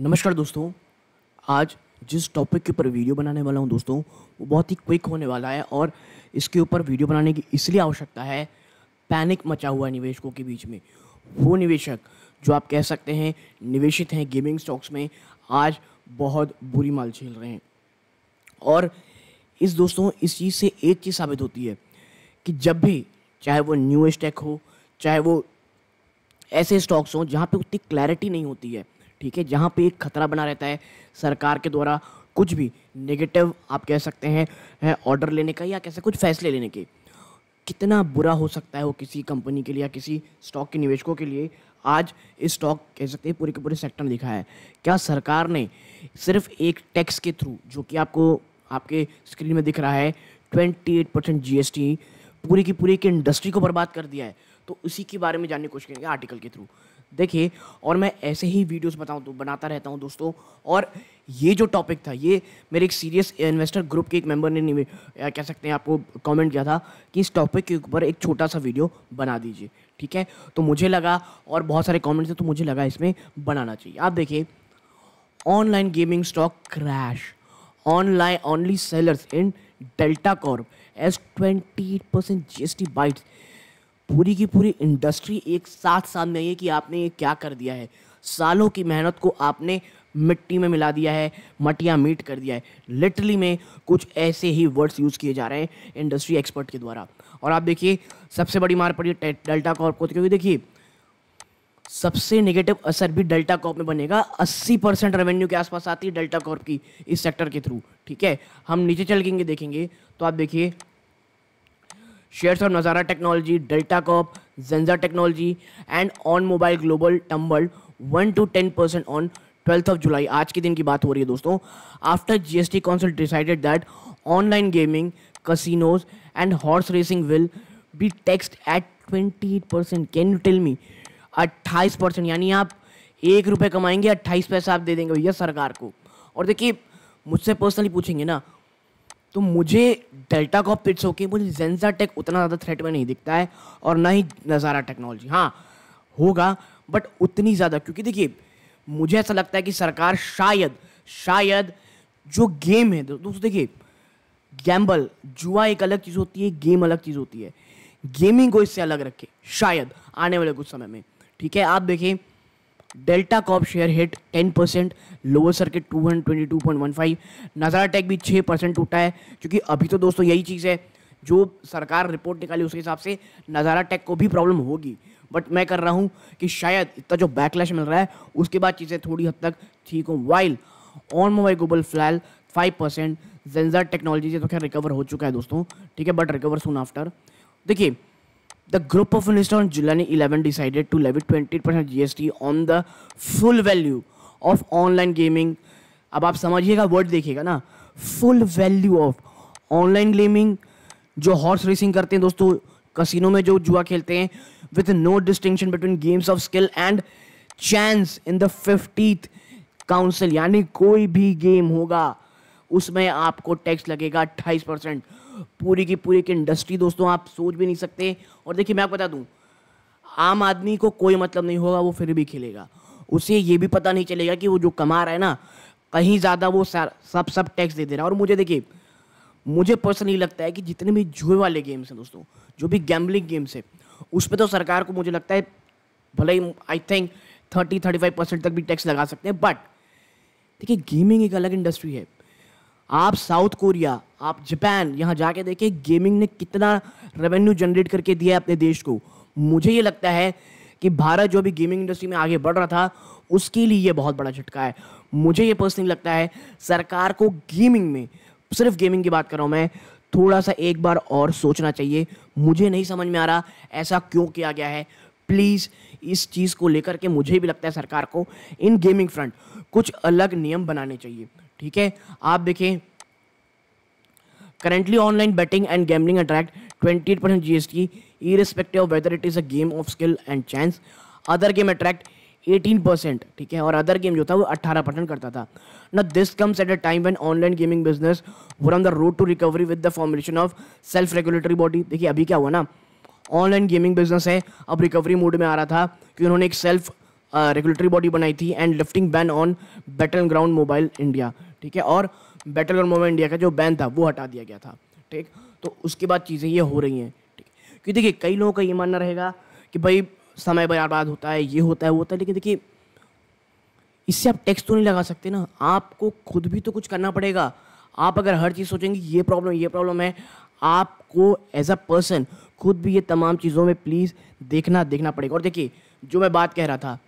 नमस्कार दोस्तों आज जिस टॉपिक के ऊपर वीडियो बनाने वाला हूं दोस्तों वो बहुत ही क्विक होने वाला है और इसके ऊपर वीडियो बनाने की इसलिए आवश्यकता है पैनिक मचा हुआ निवेशकों के बीच में वो निवेशक जो आप कह सकते हैं निवेशित हैं गेमिंग स्टॉक्स में आज बहुत बुरी माल झेल रहे हैं और इस दोस्तों इस चीज़ से एक चीज़ साबित होती है कि जब भी चाहे वो न्यू स्टेक हो चाहे वो ऐसे स्टॉक्स हों जहाँ पे उतनी क्लैरिटी नहीं होती है ठीक है जहाँ पे एक खतरा बना रहता है सरकार के द्वारा कुछ भी नेगेटिव आप कह सकते हैं ऑर्डर लेने का या कैसे कुछ फैसले लेने के कितना बुरा हो सकता है वो किसी कंपनी के लिए या किसी स्टॉक के निवेशकों के लिए आज इस स्टॉक कह सकते हैं पूरे के पूरे सेक्टर ने दिखा है क्या सरकार ने सिर्फ एक टैक्स के थ्रू जो कि आपको आपके स्क्रीन में दिख रहा है twenty eight percent G S T पूरी की पूरी एक इंडस्ट्री को बर्बाद कर दिया है तो उसी के बारे में जानने की कोशिश करेंगे आर्टिकल के थ्रू देखिए और मैं ऐसे ही वीडियोस बताऊँ तो बनाता रहता हूँ दोस्तों और ये जो टॉपिक था ये मेरे एक सीरियस इन्वेस्टर ग्रुप के एक मेंबर ने कह सकते हैं आपको कमेंट किया था कि इस टॉपिक के ऊपर एक छोटा सा वीडियो बना दीजिए ठीक है तो मुझे लगा और बहुत सारे कॉमेंट्स थे तो मुझे लगा इसमें बनाना चाहिए आप देखिए online gaming stock crash online only only in Delta Delta Corp twenty percent GST bite पूरी की पूरी इंडस्ट्री एक साथ सामने आई है कि आपने ये क्या कर दिया है सालों की मेहनत को आपने मिट्टी में मिला दिया है मटिया मीट कर दिया है लिटरली में कुछ ऐसे ही वर्ड्स यूज़ किए जा रहे हैं इंडस्ट्री एक्सपर्ट के द्वारा और आप देखिए सबसे बड़ी मार पड़ी डेल्टा कॉर्प को क्योंकि देखिए सबसे नेगेटिव असर भी डेल्टा कॉर्प में बनेगा 80 परसेंट रेवेन्यू के आसपास आती है डेल्टा कॉर्प की इस सेक्टर के थ्रू ठीक है हम नीचे चल गएंगे देखेंगे तो आप देखिए shares of Nazara technology Delta Corp Zensar technology and on mobile global tumble one two ten percent on twelfth of July आज के दिन की बात हो रही है दोस्तों after G S T council decided that online gaming casinos and horse racing will be taxed at twenty eight percent can you tell me अट्ठाईस परसेंट यानी आप एक रुपये कमाएंगे अट्ठाईस पैसा आप दे देंगे भैया सरकार को और देखिए मुझसे पर्सनली पूछेंगे ना तो मुझे डेल्टा कॉप पिट्स होके मुझे जेंजा टेक उतना ज़्यादा थ्रेट में नहीं दिखता है और ना ही नज़ारा टेक्नोलॉजी हाँ होगा बट उतनी ज़्यादा क्योंकि देखिए मुझे ऐसा लगता है कि सरकार शायद शायद जो गेम है दोस्तों देखिए गैम्बल जुआ एक अलग चीज़ होती है गेम अलग चीज़ होती है गेमिंग को इससे अलग रखे शायद आने वाले कुछ समय में ठीक है आप देखें Delta Corp share hit 10 percent lower circuit too Nazara tech भी 6 परसेंट टूटा है क्योंकि अभी तो दोस्तों यही चीज़ है जो सरकार रिपोर्ट निकाली उसके हिसाब से नज़ारा टेक को भी प्रॉब्लम होगी बट मैं कर रहा हूँ कि शायद इतना जो बैकलैश मिल रहा है उसके बाद चीज़ें थोड़ी हद तक ठीक हों while on mobile Google flail five percent Zensar technology से तो खैर रिकवर हो चुका है दोस्तों ठीक है बट रिकवर सुन आफ्टर देखिए The group of ministers on July 11 decided to levy 20% GST on the full value of online gaming. अब आप समझिएगा वर्ड देखिएगा ना full value of online gaming जो हॉर्स रेसिंग करते हैं दोस्तों कसिनो में जो जुआ खेलते हैं with no distinction between games of skill and chance in the fifty council यानी कोई भी गेम होगा उसमें आपको टैक्स लगेगा अट्ठाईस परसेंट पूरी की पूरी एक इंडस्ट्री दोस्तों आप सोच भी नहीं सकते और देखिए मैं आपको बता दूँ आम आदमी को कोई मतलब नहीं होगा वो फिर भी खेलेगा उसे ये भी पता नहीं चलेगा कि वो जो कमा रहा है ना कहीं ज़्यादा वो सब सब टैक्स दे दे रहा है और मुझे देखिए मुझे पर्सनली लगता है कि जितने भी जुए वाले गेम्स हैं दोस्तों जो भी गैम्बलिंग गेम्स है उस पर तो सरकार को मुझे लगता है भले ही I think thirty thirty five percent तक भी टैक्स लगा सकते हैं बट देखिए गेमिंग एक अलग इंडस्ट्री है आप साउथ कोरिया आप जापान यहाँ जाके देखें गेमिंग ने कितना रेवेन्यू जनरेट करके दिया है अपने देश को मुझे ये लगता है कि भारत जो भी गेमिंग इंडस्ट्री में आगे बढ़ रहा था उसके लिए ये बहुत बड़ा झटका है मुझे ये पर्सनली लगता है सरकार को गेमिंग में सिर्फ गेमिंग की बात कर रहा हूँ मैं थोड़ा सा एक बार और सोचना चाहिए मुझे नहीं समझ में आ रहा ऐसा क्यों किया गया है प्लीज़ इस चीज़ को लेकर के मुझे भी लगता है सरकार को इन गेमिंग फ्रंट कुछ अलग नियम बनाने चाहिए ठीक है आप देखें currently online and gambling currently online betting and gambling attract 28% gst irrespective whether it is a game of skill and chance other game attract eighteen percent ठीक है और अदर गेम जो था वो अट्ठारह परसेंट करता था ना this comes at a time when online gaming business वो on the road to recovery with the formation of self regulatory body देखिए अभी क्या हुआ ना ऑनलाइन गेमिंग बिजनेस है अब रिकवरी मोड में आ रहा था कि उन्होंने एक सेल्फ रेगुलेटरी बॉडी बनाई थी and lifting ban on battle ground mobile India ठीक है और बैटल ग्राउंड मोबाइल इंडिया का जो बैन था वो हटा दिया गया था ठीक तो उसके बाद चीज़ें ये हो रही हैं ठीक क्योंकि देखिए कई लोगों का ये मानना रहेगा कि भाई समय बर्बाद होता है ये होता है वो होता है लेकिन देखिए इससे आप टैक्स तो नहीं लगा सकते ना आपको खुद भी तो कुछ करना पड़ेगा आप अगर हर चीज़ सोचेंगे ये प्रॉब्लम ये प्रॉब्लम है आपको एज अ पर्सन खुद भी ये तमाम चीज़ों में प्लीज़ देखना देखना पड़ेगा और देखिए जो मैं बात कह रहा था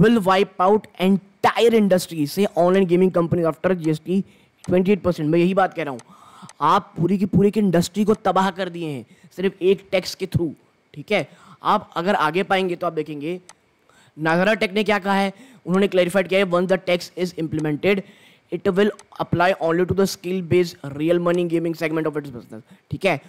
will wipe out entire industry से online gaming companies after GST 28 percent मैं यही बात कह रहा हूँ आप पूरी की पूरी की इंडस्ट्री को तबाह कर दिए हैं सिर्फ एक टैक्स के थ्रू ठीक है आप अगर आगे पाएंगे तो आप देखेंगे नागरा टेक ने क्या कहा है उन्होंने क्लैरिफाइड किया है one the tax is implemented it will apply only to the skill based real money gaming segment of its business ठीक है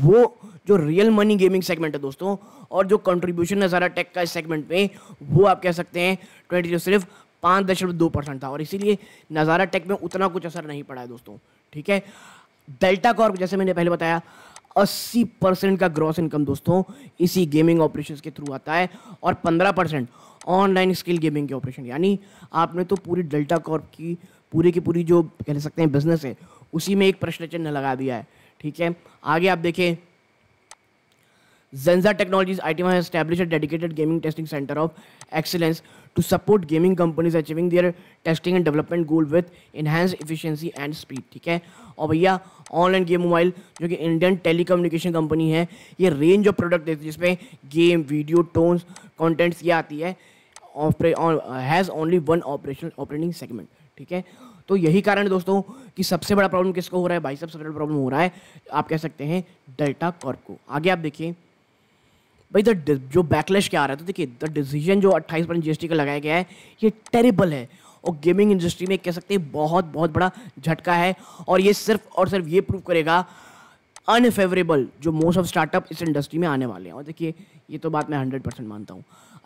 वो जो रियल मनी गेमिंग सेगमेंट है दोस्तों और जो कंट्रीब्यूशन है सारा टेक का इस सेगमेंट में वो आप कह सकते हैं ट्वेंटी तो सिर्फ पाँच दशमलव दो परसेंट था और इसीलिए नज़ारा टेक में उतना कुछ असर नहीं पड़ा है दोस्तों ठीक है डेल्टा कॉर्प जैसे मैंने पहले बताया अस्सी परसेंट का ग्रॉस इनकम दोस्तों इसी गेमिंग ऑपरेशन के थ्रू आता है और पंद्रह परसेंट ऑनलाइन स्किल गेमिंग के ऑपरेशन यानी आपने तो पूरी डेल्टा कॉर्प की पूरी की पूरी जो कह सकते हैं बिजनेस है उसी में एक प्रश्न चिन्ह लगा दिया है ठीक है आगे आप देखें Zenza Technologies ITMA has established a dedicated gaming testing center of excellence to support gaming companies achieving their testing and development goal with enhanced efficiency and speed ठीक है और भैया ऑनलाइन गेम मोबाइल जो कि इंडियन टेलीकम्युनिकेशन कंपनी है ये range of product देती है जिसमें गेम वीडियो टोन्स कंटेंट्स ये आती है has only one operation operating segment ठीक है तो यही कारण है दोस्तों कि सबसे बड़ा प्रॉब्लम किसको हो रहा है भाई सबसे बड़ा प्रॉब्लम हो रहा है आप कह सकते हैं डेल्टा कॉर्प को आगे आप देखिए भाई द जो बैकलैश क्या आ रहा है तो देखिए द डिसीजन जो 28 परसेंट जीएसटी का लगाया गया है ये टेरिबल है और गेमिंग इंडस्ट्री में कह सकते हैं बहुत बहुत बड़ा झटका है और ये सिर्फ और सिर्फ ये प्रूव करेगा अनफेवरेबल जो मोस्ट ऑफ स्टार्टअप इस इंडस्ट्री में आने वाले हैं और देखिए ये तो बात मैं हंड्रेड परसेंट मानता हूँ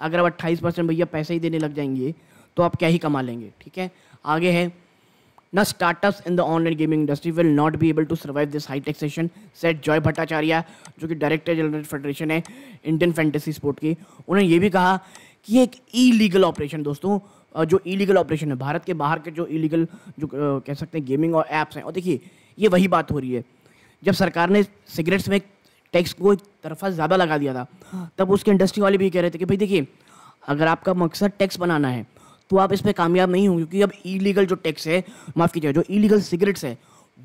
अगर आप अट्ठाईस परसेंट भैया पैसे ही देने लग जाएंगे तो आप क्या ही कमा लेंगे ठीक है आगे है ना startups in the online gaming industry will not be able to survive this high tech said Joy Bhattacharya जो कि डायरेक्टर जनरल फेडरेशन है इंडियन फैंटेसी स्पोर्ट की उन्होंने ये भी कहा कि ये एक लीगल ऑपरेशन दोस्तों जो इलीगल ऑपरेशन है भारत के बाहर के जो इलीगल जो कह सकते हैं गेमिंग और ऐप्स हैं और देखिए ये वही बात हो रही है जब सरकार ने सिगरेट्स में टैक्स को एक तरफा ज़्यादा लगा दिया था तब उसके इंडस्ट्री वाले भी कह रहे थे कि भाई देखिए अगर आपका मकसद टैक्स बनाना है तो आप इस पर कामयाब नहीं होंगे क्योंकि अब इलीगल जो टैक्स है माफ़ कीजिए जो इलीगल सिगरेट्स है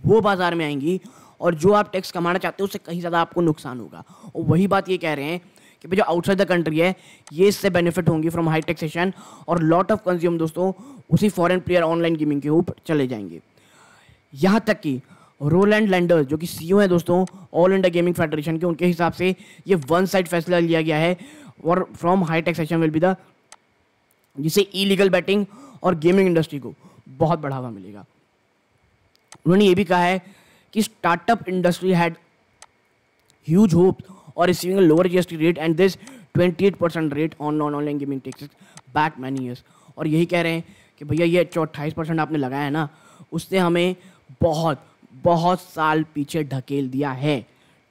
वो बाज़ार में आएंगी और जो आप टैक्स कमाना चाहते हो उससे कहीं ज़्यादा आपको नुकसान होगा और वही बात ये कह रहे हैं कि भाई जो आउटसाइड द कंट्री है ये इससे बेनिफिट होंगी फ्रॉम हाई टैक्सेशन और लॉट ऑफ कंज्यूम दोस्तों उसी फॉरेन प्लेयर ऑनलाइन गेमिंग के ऊपर चले जाएंगे यहाँ तक कि एंड लैंडर जो कि सी ओ e हैं दोस्तों ऑल इंडिया गेमिंग फेडरेशन के उनके हिसाब से ये वन साइड फैसला लिया गया है और from high taxation will be the जिससे इलीगल बैटिंग और गेमिंग इंडस्ट्री को बहुत बढ़ावा मिलेगा उन्होंने ये भी कहा है कि startup industry had huge hope और receiving lower T rate and this eight percent rate on non online gaming taxes back many years और यही कह रहे हैं कि भैया ये जो अट्ठाईस परसेंट आपने लगाया है ना उसने हमें बहुत बहुत साल पीछे ढकेल दिया है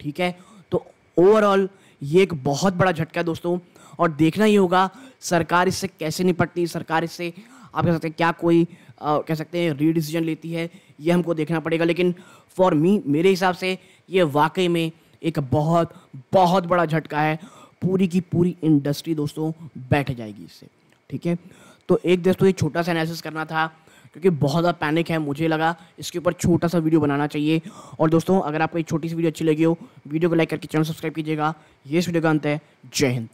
ठीक है तो ओवरऑल ये एक बहुत बड़ा झटका है दोस्तों और देखना ही होगा सरकार इससे कैसे निपटती है सरकार इससे आप कह सकते हैं क्या कोई आ, कह सकते हैं री डिसीजन लेती है ये हमको देखना पड़ेगा लेकिन फॉर मी मेरे हिसाब से ये वाकई में एक बहुत बहुत बड़ा झटका है पूरी की पूरी इंडस्ट्री दोस्तों बैठ जाएगी इससे ठीक है तो एक दोस्तों ये छोटा सा एनालिसिस करना था क्योंकि बहुत ज़्यादा पैनिक है मुझे लगा इसके ऊपर छोटा सा वीडियो बनाना चाहिए और दोस्तों अगर आपको ये छोटी सी वीडियो अच्छी लगी हो वीडियो को लाइक करके चैनल सब्सक्राइब कीजिएगा ये इस वीडियो का अंत है जय हिंद